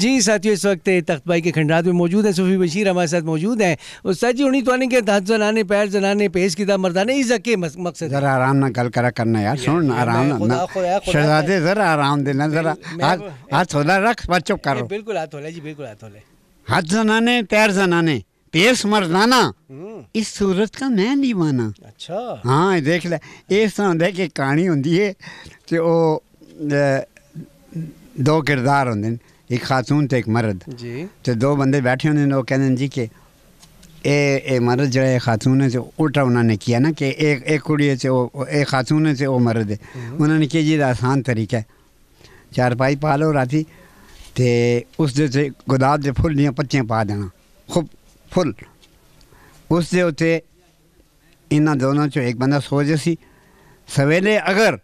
जी साथियों इस वक्त तख्त भाई के खंडरात में मौजूद है सूफी बशीर हमारे साथ मौजूद हैं उस्ताद जी उन्हीं तोने के दाँत जनाने पैर जनाने पेश किदा मरदाने इज्जत के मकसद जरा आराम ना गल करा करना यार सुन आराम ना शहजादे जरा आराम देना जरा हाथ होला रख बच्चो करो बिल्कुल हाथ होला जी बिल्कुल हाथ होला हाथ जनाने पैर जनाने पेश मरदाना हम्म। इस सूरत का मैं नहीं माना अच्छा हाँ देख ले इस तरह होंगे कहानी होंगी है कि तो दो किरदार होंगे एक खातून तो एक मर्द तो दो बंदे बैठे होने वो कहते जी के ए, ए मर्द जो खातून है उल्टा उन्होंने किया ना कि एक एक कुड़ी से वो एक खातून है वो मर्द है हम्म। उन्होंने किया जी आसान तरीका है चार पाई पा लो राती ते उस दे से गुदाब के फुल दिया पत्तियां पा देना खूब फुल उस दे उते इन्होंने दोनों चो एक बंदा सोचे सी सवेले अगर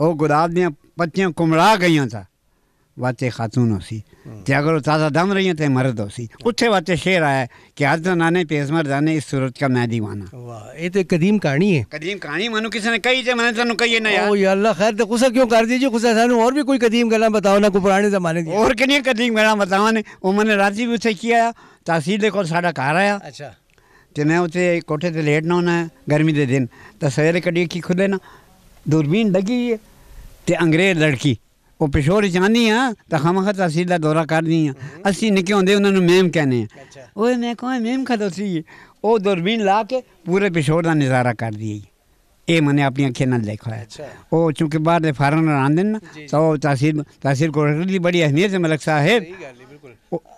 वो गुदाब दियाँ पत्तियां कुमरा गई था ਵਾਚੇ ਖਾਤੂ ਨੂੰ ਸੀ ਤੇ ਅਗਰ ਉਹ ਤਾਜ਼ਾ ਦਮ ਰਹੀ ਤੇ ਮਰਦ ਸੀ ਉੱਥੇ ਵਾਚੇ ਸ਼ੇਰ ਆਇਆ ਕਿ ਅੱਜ ਨਾਨੇ ਪੇਸ ਮਰਦਾਨੇ ਇਸ ਸੂਰਤ ਦਾ ਮੈਂ دیਵਾਨਾ ਵਾਹ ਇਹ ਤੇ ਕਦੀਮ ਕਹਾਣੀ ਹੈ ਕਦੀਮ ਕਹਾਣੀ ਮੈਨੂੰ ਕਿਸੇ ਨੇ ਕਹੀ ਜੇ ਮੈਂ ਤੁਹਾਨੂੰ ਕਹੀਏ ਨਾ ਯਾਰ ਉਹ ਯਾ ਅੱਲਾ ਖੈਰ ਤੇ ਕੁਸਾ ਕਿਉਂ ਕਰ ਜੀ ਕੁਸਾ ਸਾਨੂੰ ਹੋਰ ਵੀ ਕੋਈ ਕਦੀਮ ਗੱਲਾਂ ਬਤਾਓ ਨਾ ਕੋ ਪੁਰਾਣੇ ਜ਼ਮਾਨੇ ਦੀ ਹੋਰ ਕਿੰਨੀ ਕਦੀਮ ਗੱਲਾਂ ਬਤਾਵਾਂ ਨੇ ਉਹ ਮਨੇ ਰਾਜੀ ਵੀ ਉੱਥੇ ਕੀ ਆਇਆ ਤਹਿਸੀਲ ਦੇ ਕੋਲ ਸਾਡਾ ਘਰ ਆਇਆ ਅੱਛਾ ਤੇ ਮੈਂ ਉੱਥੇ ਕੋਠੇ ਤੇ ਲੇਟ ਨਾ ਗਰਮੀ ਦੇ ਦਿਨ ਤਾਂ ਸਵੇਰੇ ਕੱਢੀ ਕੀ ਖੁੱਲੇ ਨਾ ਦੂਰਬੀਨ ਲੱਗੀ ਤੇ ਅੰਗਰੇਜ਼ ਲੜਕੀ वो पिछोर चाहनी हाँ तो खम खा तहसील का दौरा करनी आ असी निके होंगे उन्होंने मेम कहने वो मैं कहो मेम खा उसी वो दूरबीन ला के पूरे पिछोर का नज़ारा कर दी है ये मैंने अपनी अखियों ना देखा है वो चूंकि बहर के फारन आते ना तो तहसील तहसील को बड़ी अहमियत मलक साहेब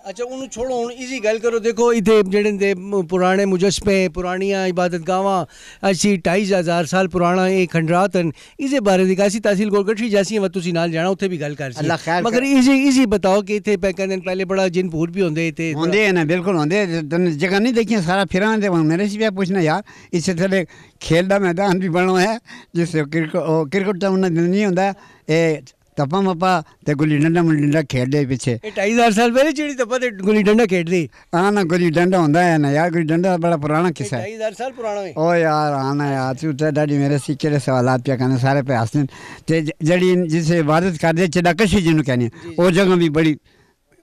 ਅੱਛਾ ਉਹਨੂੰ ਛੋੜੋ ਹੁਣ ਈਜ਼ੀ ਗੱਲ ਕਰੋ ਦੇਖੋ ਇਥੇ ਜਿਹੜੇ ਦੇ ਪੁਰਾਣੇ ਮੁਜਸਮੇ ਪੁਰਾਣੀਆਂ ਇਬਾਦਤਗਾਹਾਂ ਅਸੀਂ 2500 ਸਾਲ ਪੁਰਾਣਾ ਇਹ ਖੰਡਰਾਤ ਹਨ ਇਸੇ ਬਾਰੇ ਦੀ ਕਾਸੀ ਤਹਿਸੀਲ ਗੋਲਗੱਠੀ ਜੈਸੀ ਵਾ ਤੁਸੀਂ ਨਾਲ ਜਾਣਾ ਉੱਥੇ ਵੀ ਗੱਲ ਕਰ ਸੀ ਮਗਰ ਈਜ਼ੀ ਈਜ਼ੀ ਬਤਾਓ ਕਿ ਇਥੇ ਪੈਕਾਂ ਦਿਨ ਪਹਿਲੇ ਬੜਾ ਜਿੰਨ ਭੂਤ ਵੀ ਹੁੰਦੇ ਇਥੇ ਹੁੰਦੇ ਨੇ ਬਿਲਕੁਲ ਹੁੰਦੇ ਜਗ੍ਹਾ नहीं देखिए सारा फिर दे मेरे से भी पूछना यार इससे थोड़े खेल का मैदान भी बनो है जिससे क्रिकेट क्रिकेट टूर्नामेंट नहीं होता ਤਪਾ ਮਪਾ ਤੇ ਗੁੱਲੀ ਡੰਡਾ ਮੁੰਡੀ ਡੰਡਾ ਖੇਡਦੇ ਪਿੱਛੇ ਇਹ 2.5 ਸਾਲ ਪਹਿਲੇ ਜਿਹੜੀ ਤਪਾ ਤੇ ਗੁੱਲੀ ਡੰਡਾ ਖੇਡਦੀ ਆ ਨਾ ਗੁੱਲੀ ਡੰਡਾ ਹੁੰਦਾ ਹੈ ਨਾ ਯਾਰ ਗੁੱਲੀ ਡੰਡਾ ਬੜਾ ਪੁਰਾਣਾ ਕਿਸਾ ਹੈ 2.5 ਸਾਲ ਪੁਰਾਣਾ ਹੈ ਓ ਯਾਰ ਆ ਨਾ ਯਾਰ ਤੂੰ ਤੇ ਡੈਡੀ ਮੇਰੇ ਸਿੱਕੇ ਦੇ ਸਵਾਲਾਂ ਪਿਆ ਕਰਨ ਸਾਰੇ ਪੇ ਨੇ ਤੇ ਜਿਹੜੀ ਜਿਸੇ ਇਬਾਦਤ ਕਰਦੇ ਚਿੜਾ ਕਸ਼ੀ ਜਿਹਨੂੰ ਕਹਿੰਦੇ ਉਹ ਜਗ੍ਹਾ ਵੀ ਬੜੀ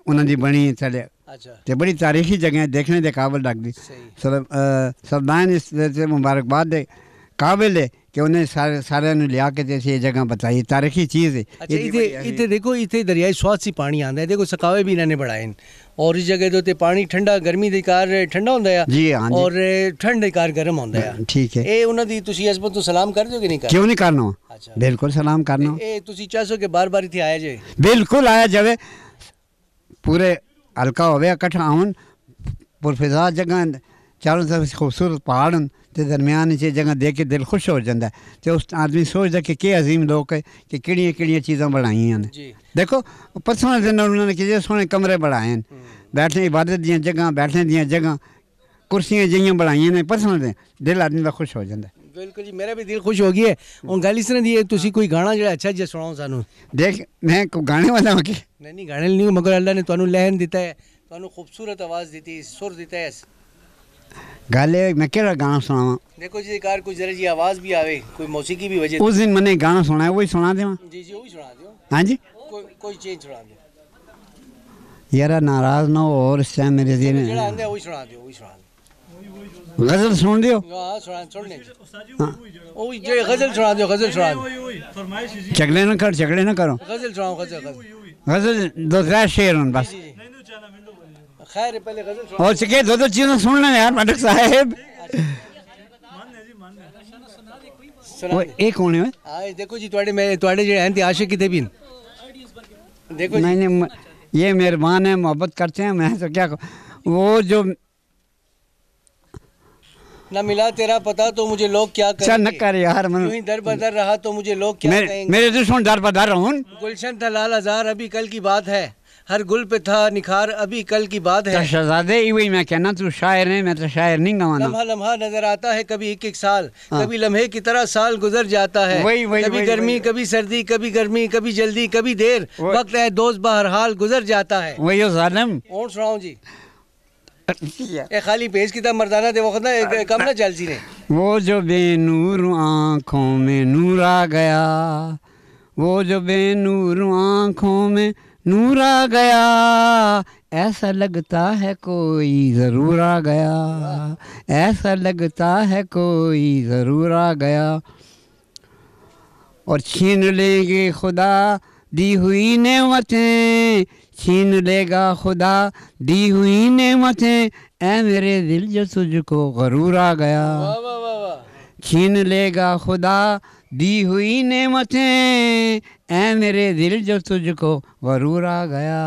ਉਹਨਾਂ ਦੀ ਬਣੀ ਚੱਲੇ ਅੱਛਾ ਤੇ ਬੜੀ ਤਾਰੀਖੀ ਜਗ੍ਹਾ ਦੇਖਣ ਦੇ ਕਾਬਲ ਲੱਗਦੀ ਸਰ ਸਰਦਾਨ ਇਸ ਤੇ ਮੁਬਾਰਕਬਾਦ ਦੇ ਕਾਬਿਲ ਹੈ ਕਿ ਉਹਨੇ ਸਾਰੇ ਸਾਰਿਆਂ ਨੂੰ ਲਿਆ ਕੇ ਤੇ ਅਸੀਂ ਜਗ੍ਹਾ ਬਤਾਈ ਤਾਰੀਖੀ ਚੀਜ਼ ਹੈ ਅੱਛਾ ਇੱਥੇ ਇੱਥੇ ਦੇਖੋ ਇੱਥੇ ਦਰਿਆਈ ਸਵਾਸੀ ਪਾਣੀ ਆਉਂਦਾ ਹੈ ਦੇਖੋ ਸਕਾਵੇ ਵੀ ਇਹਨਾਂ ਨੇ ਬਣਾਏ ਔਰ ਇਸ ਜਗ੍ਹਾ ਤੇ ਪਾਣੀ ਠੰਡਾ ਗਰਮੀ ਦੇ ਕਾਰ ਠੰਡਾ ਹੁੰਦਾ ਆ ਜੀ ਹਾਂ ਔਰ ਠੰਡ ਕਾਰ ਗਰਮ ਹੁੰਦਾ ਆ ਠੀਕ ਹੈ ਇਹ ਉਹਨਾਂ ਦੀ ਤੁਸੀਂ ਅਸਬਤ ਨੂੰ ਸਲਾਮ ਕਰ ਦਿਓਗੇ ਨਹੀਂ ਕਰ ਕਿਉਂ ਨਹੀਂ ਕਰਨਾ ਬਿਲਕੁਲ ਸਲਾਮ ਕਰਨਾ ਇਹ ਤੁਸੀਂ ਚਾਹੋ ਕਿ ਬਾਰ-ਬਾਰ ਇੱਥੇ ਆਇਆ ਜੇ ਬਿਲਕੁਲ ਆਇਆ ਜਾਵੇ ਪੂਰੇ ਹਲਕਾ ਹੋਵੇ ਇਕੱਠਾ ਹੋਣ ਪੁਰਫਿਜ਼ਾ ਜਗ੍ਹਾ ਚਾਰੋਂ ਤਰਫ ਖੂਬਸੂਰਤ ਪਹਾੜਨ ਤੇ ਦਰਮਿਆਨ 'ਚ ਜਗ੍ਹਾ ਦੇਖ ਕੇ ਦਿਲ ਖੁਸ਼ ਹੋ ਜਾਂਦਾ ਤੇ ਉਸ ਆਦਮੀ ਸੋਚਦਾ ਕਿ ਕੀ عظیم ਲੋਕ ਹੈ ਕਿ ਕਿਹੜੀਆਂ ਕਿਹੜੀਆਂ ਚੀਜ਼ਾਂ ਬਣਾਈਆਂ ਨੇ ਦੇਖੋ ਪਰਸੋਂ ਦਿਨ ਉਹਨਾਂ ਨੇ ਕਿਹੜੇ ਸੋਹਣੇ ਕਮਰੇ ਬਣਾਏ ਨੇ ਬੈਠਣ ਇਬਾਦਤ ਦੀਆਂ ਜਗ੍ਹਾ ਬੈਠਣ ਦੀਆਂ ਜਗ੍ਹਾ ਕੁਰਸੀਆਂ ਜਿਹੀਆਂ ਬਣਾਈਆਂ ਨੇ ਪਰਸੋਂ ਦਿਨ ਦਿਲ ਆਦਮੀ ਦਾ ਖੁਸ਼ ਹੋ ਜਾਂਦਾ ਬਿਲਕੁਲ ਜੀ ਮੇਰਾ ਵੀ ਦਿਲ ਖੁਸ਼ ਹੋ ਗਿਆ ਹੁਣ ਗੱਲ ਇਸ ਤਰ੍ਹਾਂ ਦੀ ਹੈ ਤੁਸੀਂ ਕੋਈ ਗਾਣਾ ਜਿਹੜਾ ਅੱਛਾ ਜਿਹਾ ਸੁਣਾਓ ਸਾਨੂੰ ਦੇਖ ਮੈਂ ਗਾਣੇ ਵਾਲਾ ਹਾਂ ਕਿ ਨਹੀਂ ਨਹੀਂ ਗਾਣੇ ਨਹੀਂ ਮਗਰ ਅੱਲਾ ਨੇ ਤੁਹਾਨੂੰ ਲੈਣ ਦਿੱਤਾ ਹੈ ਤੁਹਾਨੂੰ ਖੂਬਸੂਰਤ ਆਵਾਜ਼ ਦਿੱਤੀ ਸੁਰ ਦਿੱਤਾ ਹੈ गाले मैं केड़ा गाना सुनावा देखो जी कार कोई जरा जी आवाज भी आवे कोई मौसीकी भी वजह उस दिन मने गाना सुना है वही सुना देवा जी जी वही सुना दियो हां जी कोई कोई चेंज सुना दे यार नाराज ना हो और इस मेरे जी ने जेड़ा आंदे वही सुना दियो वही सुना दियो गजल सुन दियो हां सुना सुन ले ओ जे गजल सुना दियो गजल सुना दियो फरमाइश जी झगड़े ना कर झगड़े ना करो गजल सुनाओ गजल गजल दो चार शेर बस जी खैर पहले गजल सुना और शिकायत दो दो चीजें सुन लेना यार मटक साहब वो एक होने में आज देखो जी थोड़े मैं थोड़े जो हैं आशिक कितने भी देखो नहीं नहीं ये मेहरबान है मोहब्बत करते हैं मैं तो क्या को? वो जो ना मिला तेरा पता तो मुझे लोग क्या अच्छा, करेंगे न कर यार मैं दर बदर रहा तो मुझे लोग क्या मेरे, कहेंगे मेरे दुश्मन तो दर बदर रहूं गुलशन दलाल हजार अभी कल की बात है हर गुल पे था निखार अभी कल की बात है तो शहजादे ही वही मैं कहना तू शायर है मैं तो शायर नहीं गवाना लम्हा लम्हा नजर आता है कभी एक एक साल हाँ। कभी लम्हे की तरह साल गुजर जाता है वही वही कभी वही, गर्मी वही, कभी सर्दी कभी गर्मी कभी जल्दी कभी देर वक्त है दोस्त बहर हाल गुजर जाता है वही जालम और सुनाओ जी ए खाली पेज की तरह मर्दाना दे वक्त ना कम ना चल जी ने वो जो बेनूर आँखों में नूर आ गया वो जो बेनूर आँखों में नूर आ गया ऐसा लगता है कोई ज़रूर आ गया ऐसा लगता है कोई ज़रूर आ गया और छीन लेंगे खुदा दी हुई नेमतें छीन लेगा खुदा दी हुई नेमतें ऐ मेरे दिल जो तुझको गरूर आ गया छीन लेगा खुदा दी हुई नेमतें ऐ मेरे दिल जो तुझको गरूर आ गया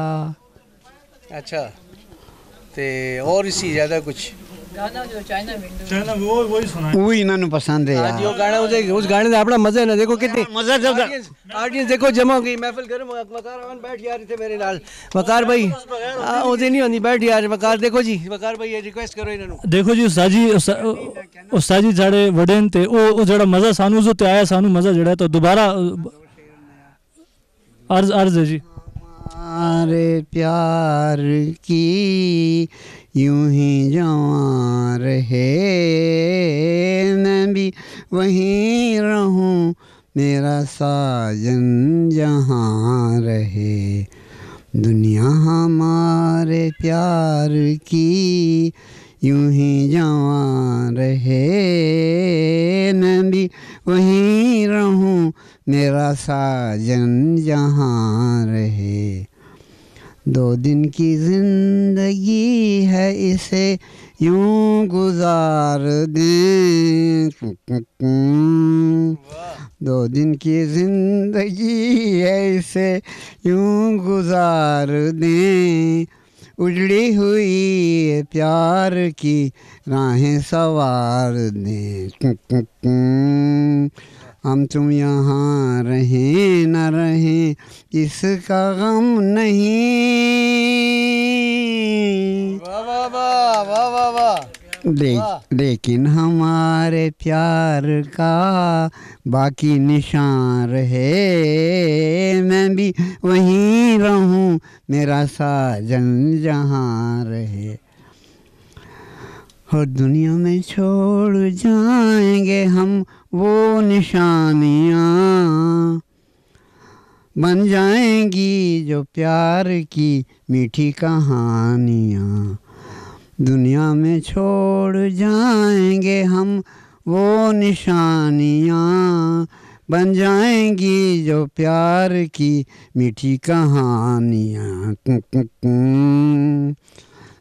अच्छा ਤੇ ਹੋਰ ਸੀ ਜ਼ਿਆਦਾ ਕੁਝ ਗਾਣਾ ਜੋ ਚਾਈਨਾ ਵਿੰਡੋ ਚਾਈਨਾ ਉਹ ਵਹੀ ਸੁਣਾ ਉਹ ਇਹਨਾਂ ਨੂੰ ਪਸੰਦ ਹੈ ਯਾਰ ਜੋ ਗਾਣਾ ਉਸ ਗਾਣੇ ਦਾ ਆਪਣਾ ਮਜ਼ਾ ਹੈ ਨਾ ਦੇਖੋ ਕਿੰਨੇ ਮਜ਼ਾ ਜਬ ਆਡੀਅנס ਦੇਖੋ ਜਮਾ ਹੋ ਗਈ ਮਹਿਫਲ ਗਰਮ ਵਕਾਰ ਆਵਨ ਬੈਠ ਯਾਰ ਇੱਥੇ ਮੇਰੇ ਨਾਲ ਵਕਾਰ ਭਾਈ ਉਹਦੇ ਨਹੀਂ ਹੁੰਦੀ ਬੈਠ ਯਾਰ ਵਕਾਰ ਦੇਖੋ ਜੀ ਵਕਾਰ ਭਾਈ ਰਿਕੁਐਸਟ ਕਰੋ ਇਹਨਾਂ ਨੂੰ ਦੇਖੋ ਜੀ ਉਸਤਾਦ ਜੀ ਉਸਤਾਦ ਜੀ ਜਿਹੜੇ ਵੱਡੇ ਨੇ ਤੇ ਉਹ ਜਿਹੜਾ ਮਜ਼ਾ ਸਾਨੂੰ ਜੋ ਤੇ ਆਇਆ ਸਾਨੂੰ ਮਜ਼ਾ ਜਿਹੜਾ ਤਾਂ ਦੁਬਾਰਾ अर्ज अर्ज है जी हमारे प्यार की यूं ही जवां रहे मैं भी वहीं रहूं मेरा साजन जहाँ रहे दुनिया हमारे प्यार की यूं ही जवां रहे मैं भी वहीं रहूं मेरा साजन जहाँ रहे दो दिन की जिंदगी है इसे यूं गुजार दें दो दिन की जिंदगी है इसे यूं गुजार दें उजड़ी हुई प्यार की राहें सवार दें हम तुम यहाँ रहें न रहें इसका गम नहीं लेकिन हमारे प्यार का बाकी निशान रहे मैं भी वहीं रहूं मेरा साजन जहां रहे और दुनिया में छोड़ जाएंगे हम वो निशानियाँ बन जाएंगी जो प्यार की मीठी कहानियाँ दुनिया में छोड़ जाएंगे हम वो निशानियाँ बन जाएंगी जो प्यार की मीठी कहानियाँ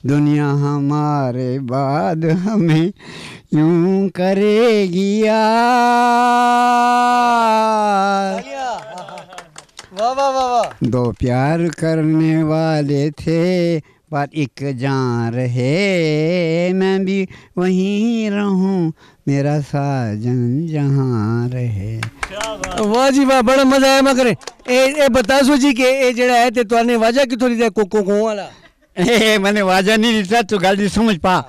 दुनिया हमारे बाद हमें यूं करेगी यार वाह वाह वाह वाह दो प्यार करने वाले थे पर एक जान रहे मैं भी वहीं रहूं मेरा साजन जहां रहे वाह जी वाह बड़ा मजा आया मगर ए ए बता सो जी के ए जड़ा है ते तो वाजा कि थोड़ी देर को को को वाला मैंने वाजा नहीं दिता तू गल समझ पा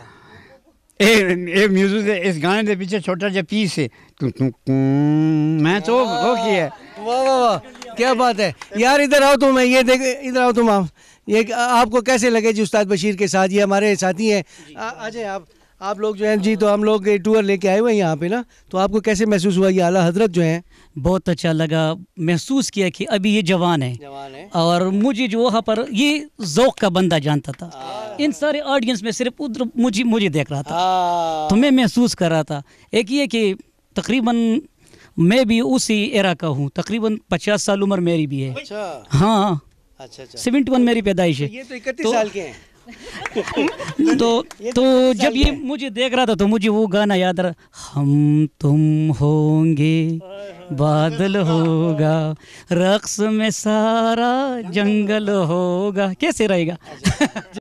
ए, ए म्यूजिक इस गाने के पीछे छोटा ਪਿੱਛੇ पीस है ਪੀਸ ਹੈ मैं तो वो की है वाह वाह वाह क्या बात है यार इधर आओ तुम मैं ये देख इधर आओ तुम आप ये आपको कैसे लगे जी उस्ताद बशीर के साथ ये हमारे साथी हैं अजय आप आप लोग जो हैं जी तो हम लोग टूर लेके आए हुए हैं यहाँ पे ना तो आपको कैसे महसूस हुआ ये आला हजरत जो हैं बहुत अच्छा लगा महसूस किया कि अभी ये जवान है, जवान है। और मुझे जो वहाँ पर ये जोक का बंदा जानता था इन सारे ऑडियंस में सिर्फ उधर मुझे मुझे देख रहा था तो मैं महसूस कर रहा था एक ये कि तकरीबन मैं भी उसी एरा का हूँ तकरीबन पचास साल उम्र मेरी भी है अच्छा। हाँ सेवेंटी अच्छा, वन अच्छा। मेरी पैदाइश है तो, तो, तो, तो इकतीस साल तो तो जब ये मुझे देख रहा था तो मुझे वो गाना याद रहा हम तुम होंगे बादल होगा रक्स में सारा जंगल होगा कैसे रहेगा